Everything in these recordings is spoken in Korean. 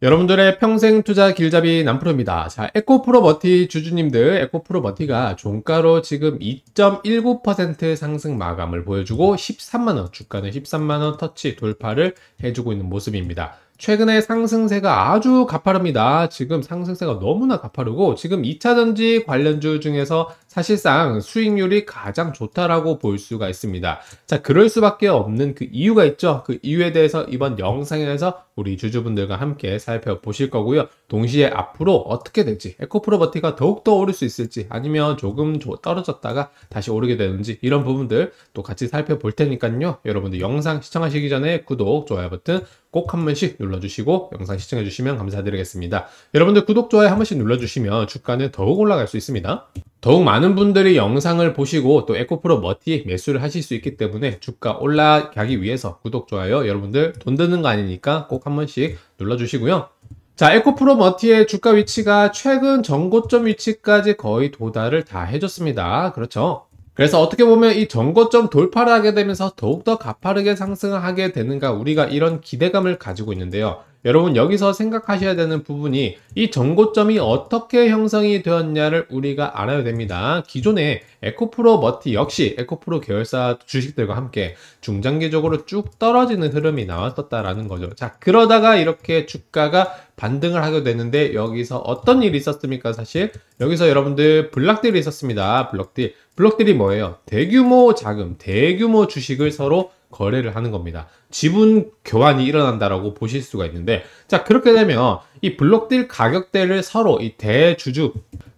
여러분들의 평생 투자 길잡이 남프로입니다. 자, 에코프로버티 주주님들, 에코프로버티가 종가로 지금 2.19% 상승 마감을 보여주고 13만원, 주가는 13만원 터치 돌파를 해주고 있는 모습입니다. 최근에 상승세가 아주 가파릅니다. 지금 상승세가 너무나 가파르고 지금 2차전지 관련주 중에서 사실상 수익률이 가장 좋다라고 볼 수가 있습니다. 자, 그럴 수밖에 없는 그 이유가 있죠. 그 이유에 대해서 이번 영상에서 우리 주주분들과 함께 살펴보실 거고요. 동시에 앞으로 어떻게 될지, 에코프로버티가 더욱더 오를 수 있을지, 아니면 조금 떨어졌다가 다시 오르게 되는지 이런 부분들 또 같이 살펴볼 테니까요. 여러분들 영상 시청하시기 전에 구독, 좋아요 버튼 꼭 한 번씩 눌러주시고 영상 시청해주시면 감사드리겠습니다. 여러분들 구독, 좋아요 한 번씩 눌러주시면 주가는 더욱 올라갈 수 있습니다. 더욱 많은 분들이 영상을 보시고 또 에코프로 머티 매수를 하실 수 있기 때문에 주가 올라가기 위해서 구독, 좋아요 여러분들 돈 드는 거 아니니까 꼭 한 번씩 눌러주시고요. 자, 에코프로 머티의 주가 위치가 최근 전고점 위치까지 거의 도달을 다 해줬습니다. 그렇죠. 그래서 어떻게 보면 이 전고점 돌파를 하게 되면서 더욱더 가파르게 상승하게 되는가 우리가 이런 기대감을 가지고 있는데요. 여러분 여기서 생각하셔야 되는 부분이 이 정고점이 어떻게 형성이 되었냐를 우리가 알아야 됩니다. 기존에 에코프로 머티 역시 에코프로 계열사 주식들과 함께 중장기적으로 쭉 떨어지는 흐름이 나왔었다라는 거죠. 자 그러다가 이렇게 주가가 반등을 하게 되는데 여기서 어떤 일이 있었습니까 사실 여기서 여러분들 블락딜이 있었습니다 블록딜 블록딜이 뭐예요 대규모 자금 대규모 주식을 서로 거래를 하는 겁니다. 지분 교환이 일어난다라고 보실 수가 있는데 자 그렇게 되면 이 블록딜 가격대를 서로 이 대주주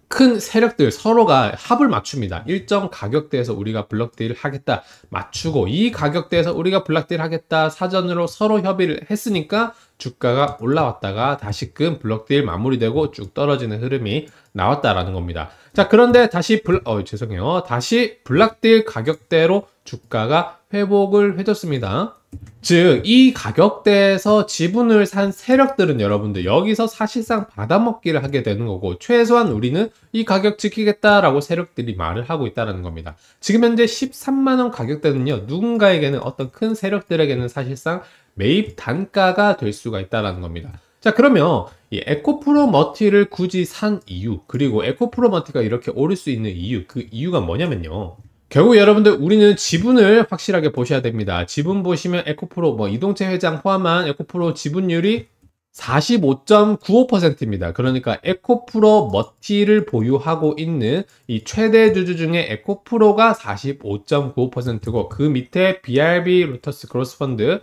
큰 세력들 서로가 합을 맞춥니다. 일정 가격대에서 우리가 블록딜을 하겠다 맞추고 이 가격대에서 우리가 블록딜 하겠다 사전으로 서로 협의를 했으니까 주가가 올라왔다가 다시금 블록딜 마무리되고 쭉 떨어지는 흐름이 나왔다라는 겁니다. 자 그런데 다시 블, 어 죄송해요. 다시 블록딜 가격대로 주가가 회복을 해줬습니다. 즉, 이 가격대에서 지분을 산 세력들은 여러분들 여기서 사실상 받아먹기를 하게 되는 거고 최소한 우리는 이 가격 지키겠다라고 세력들이 말을 하고 있다는 겁니다. 지금 현재 13만원 가격대는요. 누군가에게는 어떤 큰 세력들에게는 사실상 매입 단가가 될 수가 있다는 겁니다. 자 그러면 이 에코프로 머티를 굳이 산 이유 그리고 에코프로 머티가 이렇게 오를 수 있는 이유 그 이유가 뭐냐면요. 결국 여러분들 우리는 지분을 확실하게 보셔야 됩니다. 지분 보시면 에코프로 뭐이동체 회장 포함한 에코프로 지분율이 45.95%입니다. 그러니까 에코프로 머티를 보유하고 있는 이 최대 주주 중에 에코프로가 45.95%고 그 밑에 BRB 루터스 크로스펀드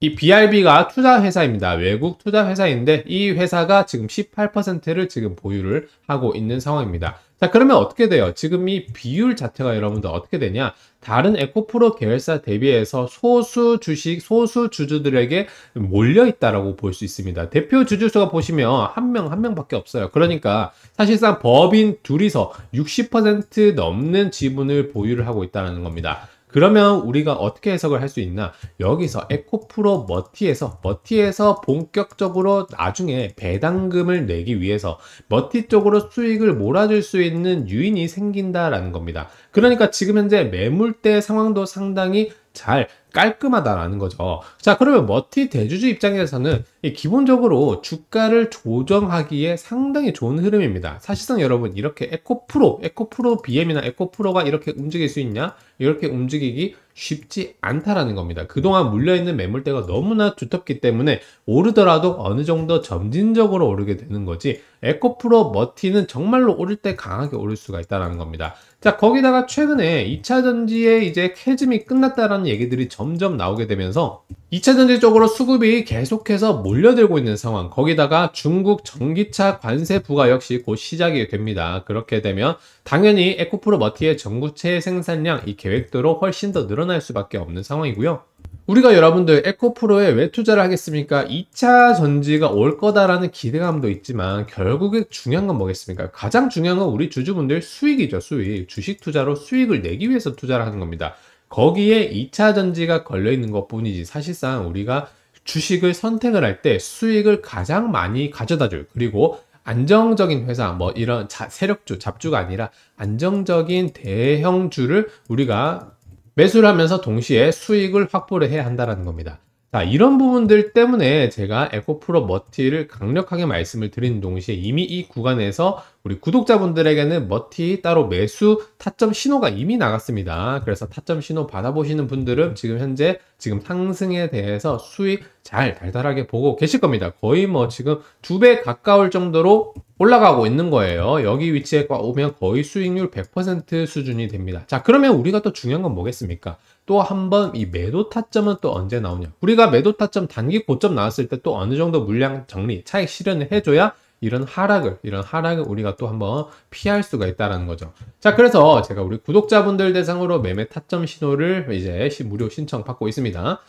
이 BRB가 투자 회사입니다. 외국 투자 회사인데 이 회사가 지금 18%를 지금 보유를 하고 있는 상황입니다. 자 그러면 어떻게 돼요? 지금 이 비율 자체가 여러분들 어떻게 되냐? 다른 에코프로 계열사 대비해서 소수 주식, 소수 주주들에게 몰려있다라고 볼 수 있습니다. 대표 주주수가 보시면 한 명, 한 명밖에 없어요. 그러니까 사실상 법인 둘이서 60% 넘는 지분을 보유를 하고 있다는 겁니다. 그러면 우리가 어떻게 해석을 할 수 있나? 여기서 에코프로 머티에서 머티에서 본격적으로 나중에 배당금을 내기 위해서 머티 쪽으로 수익을 몰아줄 수 있는 유인이 생긴다라는 겁니다. 그러니까 지금 현재 매물대 상황도 상당히 잘 깔끔하다라는 거죠. 자, 그러면 머티 대주주 입장에서는 기본적으로 주가를 조정하기에 상당히 좋은 흐름입니다. 사실상 여러분 이렇게 에코프로, 에코프로 BM이나 에코프로가 이렇게 움직일 수 있냐? 이렇게 움직이기 쉽지 않다라는 겁니다. 그동안 물려있는 매물대가 너무나 두텁기 때문에 오르더라도 어느 정도 점진적으로 오르게 되는 거지 에코프로 머티는 정말로 오를 때 강하게 오를 수가 있다는 겁니다. 자, 거기다가 최근에 2차 전지에 이제 캐즘이 끝났다라는 얘기들이 점점 나오게 되면서 2차 전지 쪽으로 수급이 계속해서 몰려들고 있는 상황. 거기다가 중국 전기차 관세 부과 역시 곧 시작이 됩니다. 그렇게 되면 당연히 에코프로 버티의 전구체 생산량 이 계획대로 훨씬 더 늘어날 수밖에 없는 상황이고요. 우리가 여러분들 에코프로에 왜 투자를 하겠습니까? 2차 전지가 올 거다라는 기대감도 있지만 결국에 중요한 건 뭐겠습니까? 가장 중요한 건 우리 주주분들 수익이죠, 수익. 주식 투자로 수익을 내기 위해서 투자를 하는 겁니다. 거기에 2차 전지가 걸려 있는 것 뿐이지 사실상 우리가 주식을 선택을 할 때 수익을 가장 많이 가져다 줄 그리고 안정적인 회사 뭐 이런 자, 세력주 잡주가 아니라 안정적인 대형주를 우리가 매수를 하면서 동시에 수익을 확보를 해야 한다는 겁니다. 자, 이런 부분들 때문에 제가 에코프로 머티를 강력하게 말씀을 드리는 동시에 이미 이 구간에서 우리 구독자분들에게는 머티 따로 매수 타점 신호가 이미 나갔습니다. 그래서 타점 신호 받아보시는 분들은 지금 현재 지금 상승에 대해서 수익 잘 달달하게 보고 계실 겁니다. 거의 뭐 지금 두 배 가까울 정도로 올라가고 있는 거예요. 여기 위치에 오면 거의 수익률 100% 수준이 됩니다. 자, 그러면 우리가 또 중요한 건 뭐겠습니까? 또한번이 매도 타점은 또 언제 나오냐 우리가 매도 타점 단기 고점 나왔을 때 또 어느 정도 물량 정리 차익 실현을 해줘야 이런 하락을 이런 하락을 우리가 또 한번 피할 수가 있다라는 거죠 자 그래서 제가 우리 구독자분들 대상으로 매매 타점 신호를 이제 무료 신청 받고 있습니다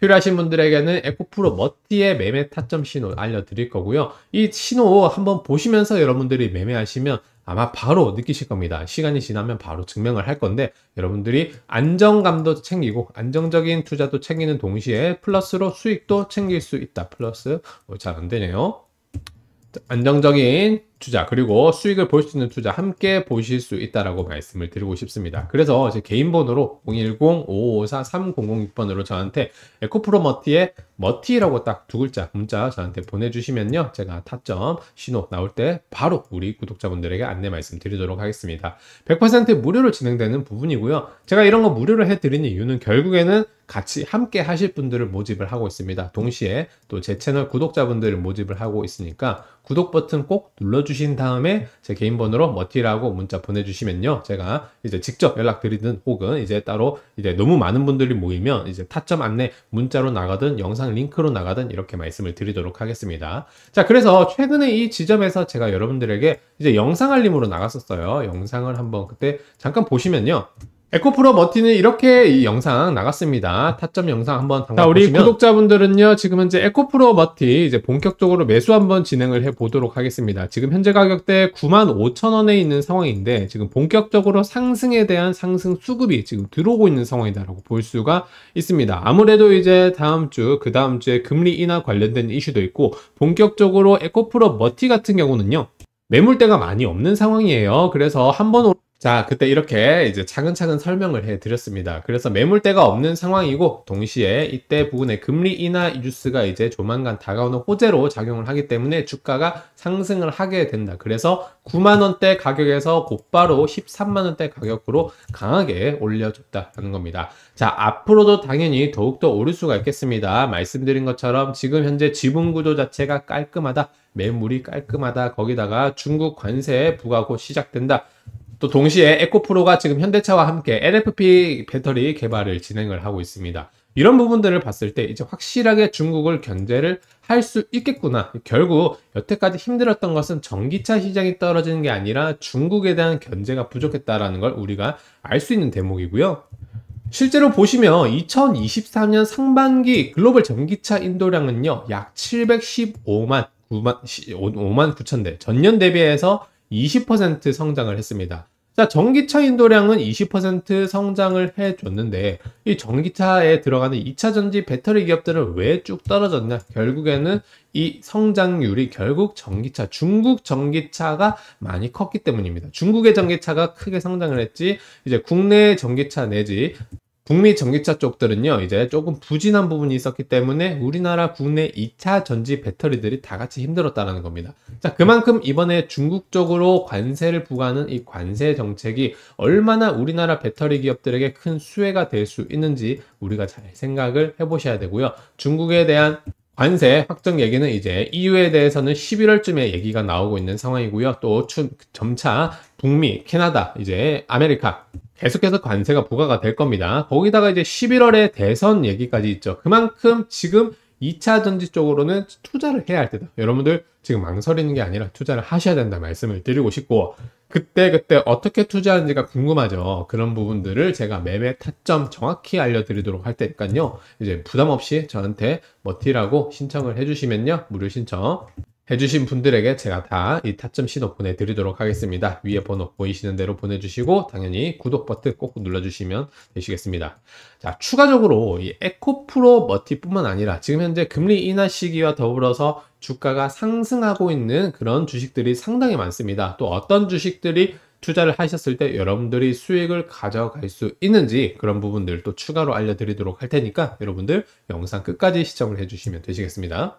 필요하신 분들에게는 에코프로 머티의 매매 타점 신호 알려드릴 거고요 이 신호 한번 보시면서 여러분들이 매매하시면 아마 바로 느끼실 겁니다. 시간이 지나면 바로 증명을 할 건데 여러분들이 안정감도 챙기고 안정적인 투자도 챙기는 동시에 플러스로 수익도 챙길 수 있다. 플러스 뭐 잘안 되네요. 안정적인 투자 그리고 수익을 볼 수 있는 투자 함께 보실 수 있다라고 말씀을 드리고 싶습니다. 그래서 제 개인 번호로 010-5554-3006번으로 저한테 에코프로 머티에 머티라고 딱 두 글자 문자 저한테 보내주시면요. 제가 타점 신호 나올 때 바로 우리 구독자분들에게 안내 말씀드리도록 하겠습니다. 100% 무료로 진행되는 부분이고요. 제가 이런 거 무료로 해드린 이유는 결국에는 같이 함께 하실 분들을 모집을 하고 있습니다. 동시에 또 제 채널 구독자분들을 모집을 하고 있으니까 구독 버튼 꼭 눌러주세요. 주신 다음에 제 개인 번호로 머티라고 문자 보내주시면요. 제가 이제 직접 연락드리든 혹은 이제 따로 이제 너무 많은 분들이 모이면 이제 타점 안내 문자로 나가든 영상 링크로 나가든 이렇게 말씀을 드리도록 하겠습니다. 자, 그래서 최근에 이 지점에서 제가 여러분들에게 이제 영상 알림으로 나갔었어요. 영상을 한번 그때 잠깐 보시면요. 에코프로 머티는 이렇게 이 영상 나갔습니다. 타점 영상 한번 자, 우 보시면. 구독자분들은요. 지금 현재 에코프로 머티 이제 본격적으로 매수 한번 진행을 해 보도록 하겠습니다. 지금 현재 가격대 95,000원에 있는 상황인데 지금 본격적으로 상승에 대한 상승 수급이 지금 들어오고 있는 상황이다라고 볼 수가 있습니다. 아무래도 이제 다음 주, 그 다음 주에 금리 인하 관련된 이슈도 있고 본격적으로 에코프로 머티 같은 경우는요. 매물대가 많이 없는 상황이에요. 그래서 한번 자, 그때 이렇게 이제 차근차근 설명을 해 드렸습니다. 그래서 매물대가 없는 상황이고 동시에 이때 부분에 금리 인하 뉴스가 이제 조만간 다가오는 호재로 작용을 하기 때문에 주가가 상승을 하게 된다. 그래서 9만 원대 가격에서 곧바로 13만 원대 가격으로 강하게 올려줬다는 겁니다. 자, 앞으로도 당연히 더욱더 오를 수가 있겠습니다. 말씀드린 것처럼 지금 현재 지분 구조 자체가 깔끔하다. 매물이 깔끔하다. 거기다가 중국 관세 부과고 시작된다. 또 동시에 에코프로가 지금 현대차와 함께 LFP 배터리 개발을 진행을 하고 있습니다. 이런 부분들을 봤을 때 이제 확실하게 중국을 견제를 할 수 있겠구나. 결국 여태까지 힘들었던 것은 전기차 시장이 떨어지는 게 아니라 중국에 대한 견제가 부족했다라는 걸 우리가 알 수 있는 대목이고요. 실제로 보시면 2023년 상반기 글로벌 전기차 인도량은요, 약 715만 9만 5만 9천 대. 전년 대비해서 20% 성장을 했습니다. 자, 전기차 인도량은 20% 성장을 해줬는데 이 전기차에 들어가는 2차 전지 배터리 기업들은 왜 쭉 떨어졌냐? 결국에는 이 성장률이 결국 전기차, 중국 전기차가 많이 컸기 때문입니다. 중국의 전기차가 크게 성장을 했지 이제 국내 전기차 내지 북미 전기차 쪽들은요, 이제 조금 부진한 부분이 있었기 때문에 우리나라 국내 2차 전지 배터리들이 다 같이 힘들었다는 겁니다. 자, 그만큼 이번에 중국 쪽으로 관세를 부과하는 이 관세 정책이 얼마나 우리나라 배터리 기업들에게 큰 수혜가 될 수 있는지 우리가 잘 생각을 해보셔야 되고요. 중국에 대한 관세 확정 얘기는 이제 EU에 대해서는 11월쯤에 얘기가 나오고 있는 상황이고요. 또 추, 점차 북미, 캐나다, 이제 아메리카 계속해서 관세가 부과가 될 겁니다. 거기다가 이제 11월에 대선 얘기까지 있죠. 그만큼 지금 2차 전지 쪽으로는 투자를 해야 할 때다. 여러분들 지금 망설이는 게 아니라 투자를 하셔야 된다 말씀을 드리고 싶고 그때 그때 어떻게 투자하는지가 궁금하죠. 그런 부분들을 제가 매매 타점 정확히 알려드리도록 할 테니까요. 이제 부담 없이 저한테 머티라고 뭐 신청을 해주시면요 무료 신청 해주신 분들에게 제가 다 이 타점 신호 보내드리도록 하겠습니다. 위에 번호 보이시는 대로 보내주시고 당연히 구독 버튼 꼭 눌러주시면 되시겠습니다. 자 추가적으로 이 에코프로 머티뿐만 아니라 지금 현재 금리 인하 시기와 더불어서 주가가 상승하고 있는 그런 주식들이 상당히 많습니다. 또 어떤 주식들이 투자를 하셨을 때 여러분들이 수익을 가져갈 수 있는지 그런 부분들 또 추가로 알려드리도록 할 테니까 여러분들 영상 끝까지 시청을 해주시면 되시겠습니다.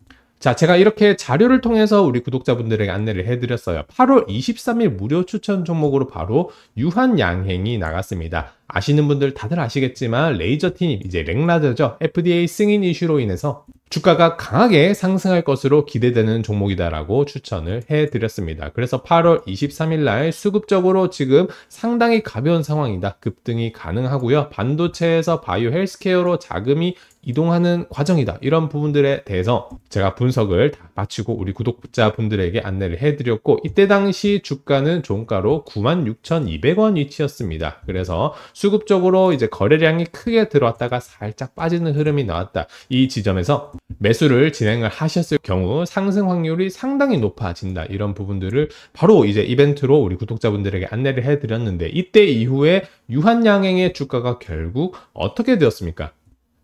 자, 제가 이렇게 자료를 통해서 우리 구독자분들에게 안내를 해드렸어요. 8월 23일 무료 추천 종목으로 바로 유한양행이 나갔습니다. 아시는 분들 다들 아시겠지만 레이저 틴이 이제 랭라저죠 FDA 승인 이슈로 인해서 주가가 강하게 상승할 것으로 기대되는 종목이다라고 추천을 해드렸습니다. 그래서 8월 23일 날 수급적으로 지금 상당히 가벼운 상황이다. 급등이 가능하고요. 반도체에서 바이오 헬스케어로 자금이 이동하는 과정이다. 이런 부분들에 대해서 제가 분석을 다 마치고 우리 구독자분들에게 안내를 해드렸고 이때 당시 주가는 종가로 96,200원 위치였습니다. 그래서 수급적으로 이제 거래량이 크게 들어왔다가 살짝 빠지는 흐름이 나왔다. 이 지점에서 매수를 진행을 하셨을 경우 상승 확률이 상당히 높아진다. 이런 부분들을 바로 이제 이벤트로 우리 구독자분들에게 안내를 해드렸는데 이때 이후에 유한양행의 주가가 결국 어떻게 되었습니까?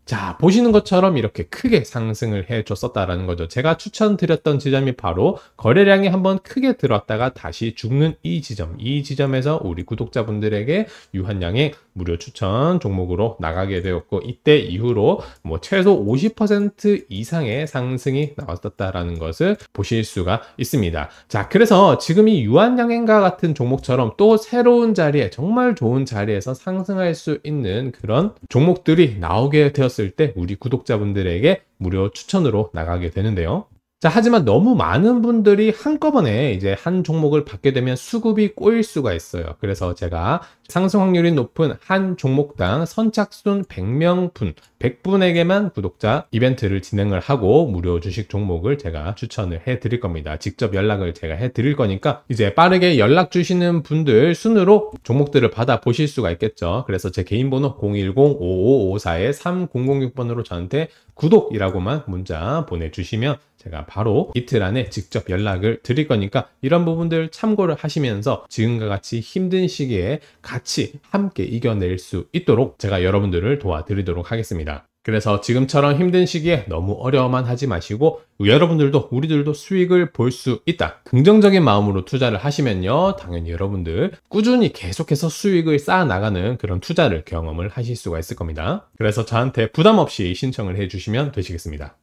자, 보시는 것처럼 이렇게 크게 상승을 해줬었다라는 거죠. 제가 추천드렸던 지점이 바로 거래량이 한번 크게 들었다가 다시 죽는 이 지점. 이 지점에서 우리 구독자분들에게 유한양행 무료 추천 종목으로 나가게 되었고 이때 이후로 뭐 최소 50% 이상의 상승이 나왔었다라는 것을 보실 수가 있습니다. 자, 그래서 지금 이 유한양행과 같은 종목처럼 또 새로운 자리에 정말 좋은 자리에서 상승할 수 있는 그런 종목들이 나오게 되었습니 올렸을 때 우리 구독자분들에게 무료 추천으로 나가게 되는데요. 자, 하지만 너무 많은 분들이 한꺼번에 이제 한 종목을 받게 되면 수급이 꼬일 수가 있어요. 그래서 제가 상승 확률이 높은 한 종목당 선착순 100명분, 100분에게만 구독자 이벤트를 진행을 하고 무료 주식 종목을 제가 추천을 해 드릴 겁니다. 직접 연락을 제가 해 드릴 거니까 이제 빠르게 연락 주시는 분들 순으로 종목들을 받아 보실 수가 있겠죠. 그래서 제 개인 번호 010-5554-3006번으로 저한테 구독이라고만 문자 보내주시면 제가 바로 이틀 안에 직접 연락을 드릴 거니까 이런 부분들 참고를 하시면서 지금과 같이 힘든 시기에 가 같이 함께 이겨낼 수 있도록 제가 여러분들을 도와드리도록 하겠습니다. 그래서 지금처럼 힘든 시기에 너무 어려워만 하지 마시고 여러분들도 우리들도 수익을 볼 수 있다 긍정적인 마음으로 투자를 하시면요 당연히 여러분들 꾸준히 계속해서 수익을 쌓아 나가는 그런 투자를 경험을 하실 수가 있을 겁니다 그래서 저한테 부담 없이 신청을 해주시면 되시겠습니다